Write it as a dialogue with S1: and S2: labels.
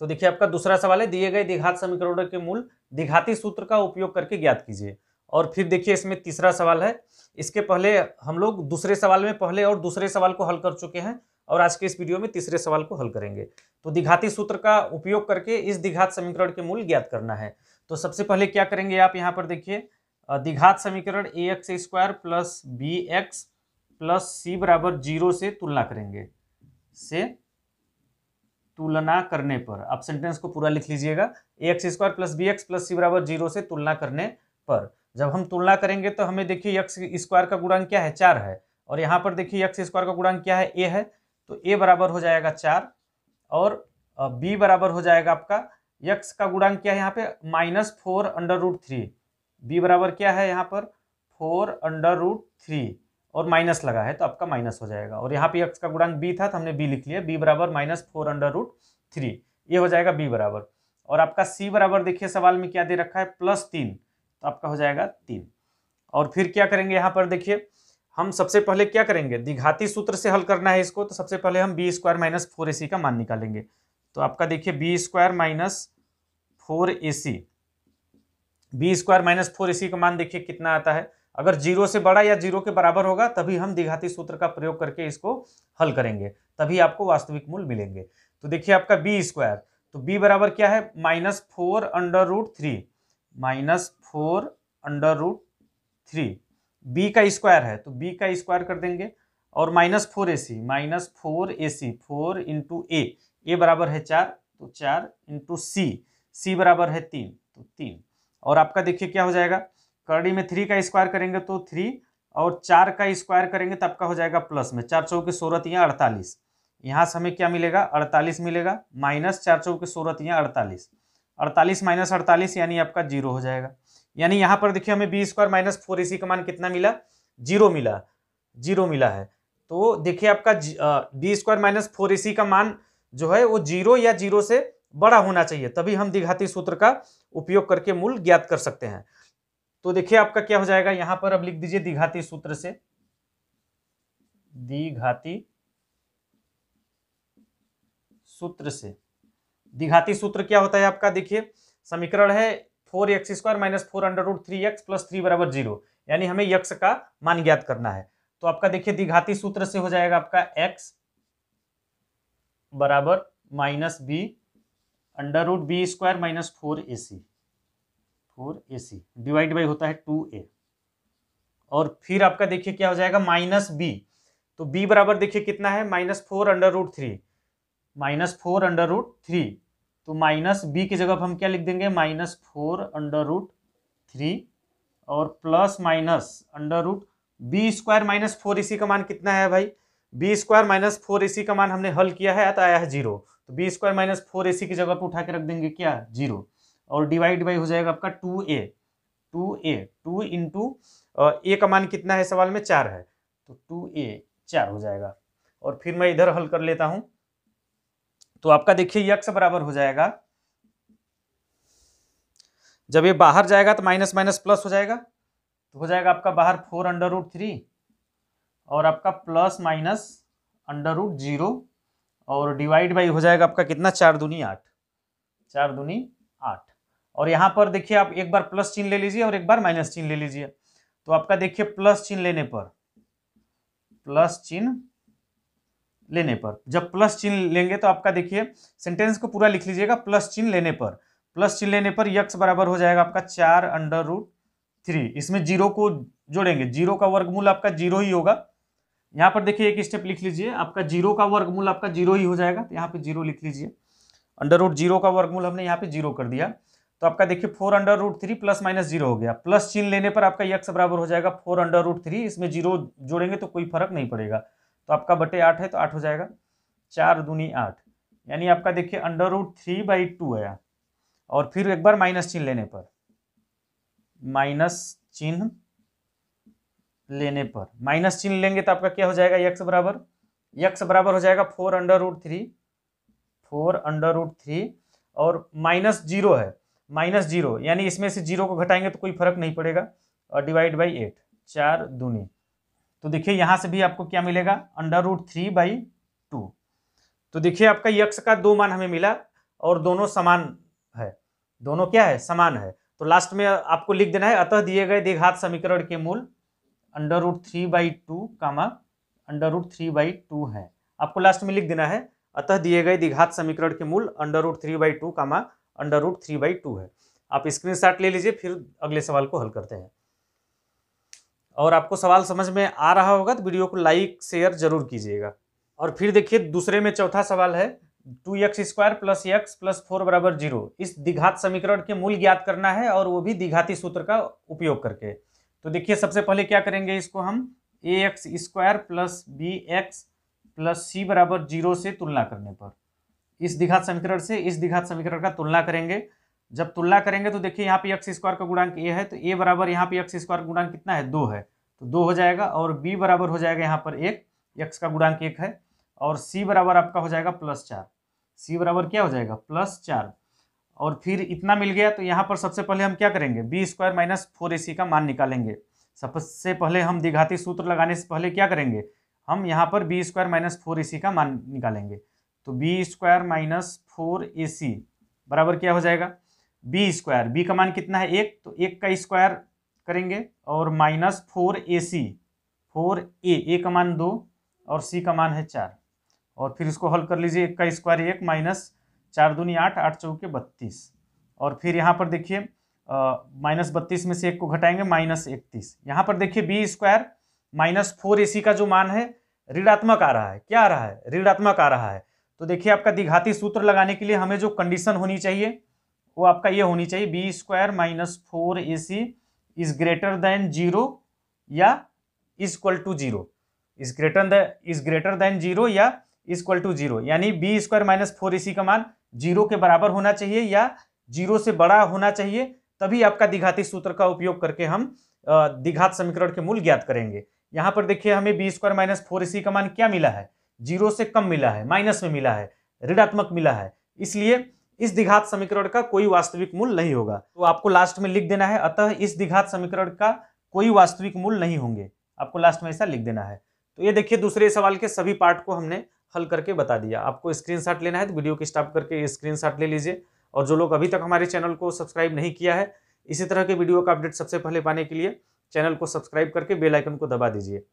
S1: तो देखिए आपका दूसरा सवाल है दिए गए दिघात समीकरणों के मूल दिघाती सूत्र का उपयोग करके ज्ञात कीजिए और फिर देखिए इसमें तीसरा सवाल है इसके पहले हम लोग दूसरे सवाल में पहले और दूसरे सवाल को हल कर चुके हैं और आज के इस वीडियो में तीसरे सवाल को हल करेंगे तो दिघाती सूत्र का उपयोग करके इस दिघात समीकरण के मूल ज्ञात करना है तो सबसे पहले क्या करेंगे आप यहाँ पर देखिए दिघात समीकरण A X square plus B X plus C बराबर जीरो से तुलना करेंगे से तुलना करने पर आप सेंटेंस को पूरा लिख लीजिएगा A X square plus B X plus C बराबर जीरो से तुलना करने पर जब हम तुलना करेंगे तो हमें देखिए यक्स स्क्वायर का गुणांक क्या है चार है और यहाँ पर देखिए यक्स स्क्वायर का गुणांक क्या है ए है तो ए बराबर हो जाएगा चार और बी बराबर हो जाएगा आपका यक्स का गुणांक क्या है यहाँ पे minus four under root three B बराबर क्या है यहाँ पर फोर अंडर रूट थ्री और माइनस लगा है तो आपका माइनस हो जाएगा और यहाँ पे एक्स का गुणांक बी था तो हमने बी लिख लिया बी बराबर minus four under root three ये हो जाएगा बी बराबर और आपका सी बराबर देखिए सवाल में क्या दे रखा है प्लस तीन तो आपका हो जाएगा तीन और फिर क्या करेंगे यहाँ पर देखिए हम सबसे पहले क्या करेंगे दिघाती सूत्र से हल करना है इसको तो सबसे पहले हम B square minus four A C का मान निकालेंगे तो आपका देखिए B square minus four A C B square minus four A C का मान देखिए कितना आता है अगर जीरो से बड़ा या जीरो के बराबर होगा तभी हम दिघाती सूत्र का प्रयोग करके इसको हल करेंगे तभी आपको वास्तविक मूल मिलेंगे तो देखिए आपका बी स्क्वायर तो बी बराबर क्या है minus four under root three minus four under root three B का स्क्वायर है तो बी का स्क्वायर कर देंगे और minus four A C minus four A C four into A A बराबर है चार तो चार इंटू सी सी बराबर है तीन तो तीन और आपका देखिए क्या हो जाएगा करड़ी में थ्री का स्क्वायर करेंगे तो थ्री और चार का स्क्वायर करेंगे तब तो का हो जाएगा प्लस में चार चौके सोलह यहाँ अड़तालीस यहाँ से हमें क्या मिलेगा अड़तालीस मिलेगा माइनस चार चौके सोलह तियाँ अड़तालीस अड़तालीस माइनस अड़तालीस यानी आपका जीरो हो जाएगा यानी यहाँ पर देखिए हमें बी स्क्वायर माइनस फोर इसी का मान कितना मिला जीरो मिला जीरो मिला है तो देखिए आपका बी स्क्वायर माइनस फोर इसी का मान जो है वो जीरो या जीरो से बड़ा होना चाहिए तभी हम दिघाती सूत्र का उपयोग करके मूल ज्ञात कर सकते हैं तो देखिए आपका क्या हो जाएगा यहां पर अब लिख दीजिए दिघाती सूत्र से दिघाती सूत्र से दिघाती सूत्र क्या होता है आपका देखिए समीकरण है four X square minus four under root three X plus three बराबर जीरो यानी हमें यक्स का मान ज्ञात करना है तो आपका देखिए दिघाती सूत्र से हो जाएगा आपका एक्स बराबर minus B under root B square minus four A C four A C divide by होता है टू ए और फिर आपका देखिए क्या हो जाएगा माइनस बी तो बी बराबर देखिए कितना है minus four under root three minus four under root three तो माइनस बी की जगह हम क्या लिख देंगे minus four under root three और plus minus under root B square minus four इसी का मान कितना है भाई B square minus four AC का मान हमने हल किया है तो आया है जीरो तो B square minus four AC की जगह पर उठा के रख देंगे क्या जीरो और डिवाइड बाई हो जाएगा आपका two A two A two into A का मान कितना है सवाल में चार है तो टू ए चार हो जाएगा और फिर मैं इधर हल कर लेता हूं तो आपका देखिए यक्स बराबर हो जाएगा जब ये बाहर जाएगा तो माइनस माइनस प्लस हो जाएगा तो हो जाएगा आपका बाहर फोर अंडर रूट थ्री और आपका plus minus under root zero और डिवाइड बाई हो जाएगा आपका कितना चार दूनी आठ चार दूनी आठ और यहाँ पर देखिए आप एक बार प्लस चिन्ह ले लीजिए और एक बार माइनस चिन्ह ले लीजिए तो आपका देखिए प्लस चिन्ह लेने पर प्लस चिन्ह लेने पर जब प्लस चिन्ह लेंगे तो आपका देखिए सेंटेंस को पूरा लिख लीजिएगा प्लस चिन्ह लेने पर प्लस चिन्ह लेने पर यक्स बराबर हो जाएगा आपका चार अंडर रूट थ्री इसमें जीरो को जोड़ेंगे जीरो का वर्गमूल आपका जीरो ही होगा यहाँ पर देखिए एक स्टेप लिख लीजिए आपका जीरो का वर्गमूल आपका जीरो ही हो जाएगा तो यहाँ पर जीरो लिख लीजिए अंडर रूट जीरो का वर्गमूल हमने यहाँ पर जीरो कर दिया तो आपका देखिए four under root three plus minus zero हो गया प्लस चिन्ह लेने पर आपका यक्स बराबर हो जाएगा फोर अंडर रूट थ्री इसमें जीरो जोड़ेंगे तो कोई फर्क नहीं पड़ेगा तो आपका बटे आठ है तो आठ हो जाएगा चार दूनी आठ यानी आपका देखिए under root three by two आया और फिर एक बार माइनस चिन्ह लेने पर माइनस चिन्ह लेने पर माइनस चिन्ह लेंगे तो आपका क्या हो जाएगा यक्स बराबर यक्स बराबर हो जाएगा four under root three four under root three और माइनस जीरो है माइनस जीरो यानी इसमें से जीरो को घटाएंगे तो कोई फर्क नहीं पड़ेगा और डिवाइड बाई एट चार दूनी तो देखिए यहाँ से भी आपको क्या मिलेगा under root three by two तो देखिए आपका यक्ष का दो मान हमें मिला और दोनों समान है दोनों क्या है समान है तो लास्ट में आपको लिख देना है अतः दिए गए दीघात समीकरण के मूल under root three by two comma under root three by two है आपको लास्ट में लिख देना है अतः दिए गए दीघात समीकरण के मूल under root three by two comma under root three by two है आप स्क्रीनशॉट ले लीजिए फिर अगले सवाल को हल करते हैं और आपको सवाल समझ में आ रहा होगा तो वीडियो को लाइक शेयर जरूर कीजिएगा और फिर देखिए दूसरे में चौथा सवाल है two X square plus X plus four बराबर जीरो इस दिघात समीकरण के मूल ज्ञात करना है और वो भी दिघाती सूत्र का उपयोग करके तो देखिए सबसे पहले क्या करेंगे इसको हम A X square plus B X plus C बराबर जीरो से तुलना करने पर इस दिघात समीकरण से इस दिघात समीकरण का तुलना करेंगे जब तुलना करेंगे तो देखिए यहाँ पे एक्स स्क्वायर का गुणांक ए है तो ए बराबर यहाँ पे एक्स स्क्वायर का गुणांक कितना है दो है तो दो हो जाएगा और बी बराबर हो जाएगा यहाँ पर एक एक्स का गुणांक एक है और सी बराबर आपका हो जाएगा प्लस चार सी बराबर क्या हो जाएगा प्लस चार और फिर इतना मिल गया तो यहाँ पर सबसे पहले हम क्या करेंगे B square minus four A C का मान निकालेंगे सबसे पहले हम दिघाती सूत्र लगाने से पहले क्या करेंगे हम यहाँ पर B square minus four A C का मान निकालेंगे तो B square minus four A C बराबर क्या हो जाएगा बी स्क्वायर बी का मान कितना है एक तो एक का स्क्वायर करेंगे और minus four A C four A A का मान दो और सी का मान है चार और फिर इसको हल कर लीजिए एक का स्क्वायर एक माइनस चार दूनी आठ आठ चौके बत्तीस और फिर यहाँ पर देखिए माइनस बत्तीस में से एक को घटाएंगे माइनस इकतीस यहाँ पर देखिए B square minus four A C का जो मान है ऋणात्मक आ रहा है क्या आ रहा है ऋणात्मक आ रहा है तो देखिए आपका दिघाती सूत्र लगाने के लिए हमें जो कंडीशन होनी चाहिए वो आपका ये होनी चाहिए B square minus four A C is greater than zero या is equal to zero is greater is greater than zero या इज इक्वल टू जीरो यानी B square minus four A C का मान जीरो के बराबर होना चाहिए या जीरो से बड़ा होना चाहिए तभी आपका दिघाती सूत्र का उपयोग करके हम दिघात समीकरण के मूल ज्ञात करेंगे यहाँ पर देखिए हमें B square minus four A C का मान क्या मिला है जीरो से कम मिला है माइनस में मिला है ऋणात्मक मिला है इसलिए इस दिघात समीकरण का कोई वास्तविक मूल नहीं होगा तो आपको लास्ट में लिख देना है अतः इस दिघात समीकरण का कोई वास्तविक मूल नहीं होंगे आपको लास्ट में ऐसा लिख देना है तो ये देखिए दूसरे सवाल के सभी पार्ट को हमने हल करके बता दिया आपको स्क्रीनशॉट लेना है तो वीडियो को स्टॉप करके स्क्रीनशॉट ले लीजिए और जो लोग अभी तक हमारे चैनल को सब्सक्राइब नहीं किया है इसी तरह के वीडियो का अपडेट सबसे पहले पाने के लिए चैनल को सब्सक्राइब करके बेल आइकन को दबा दीजिए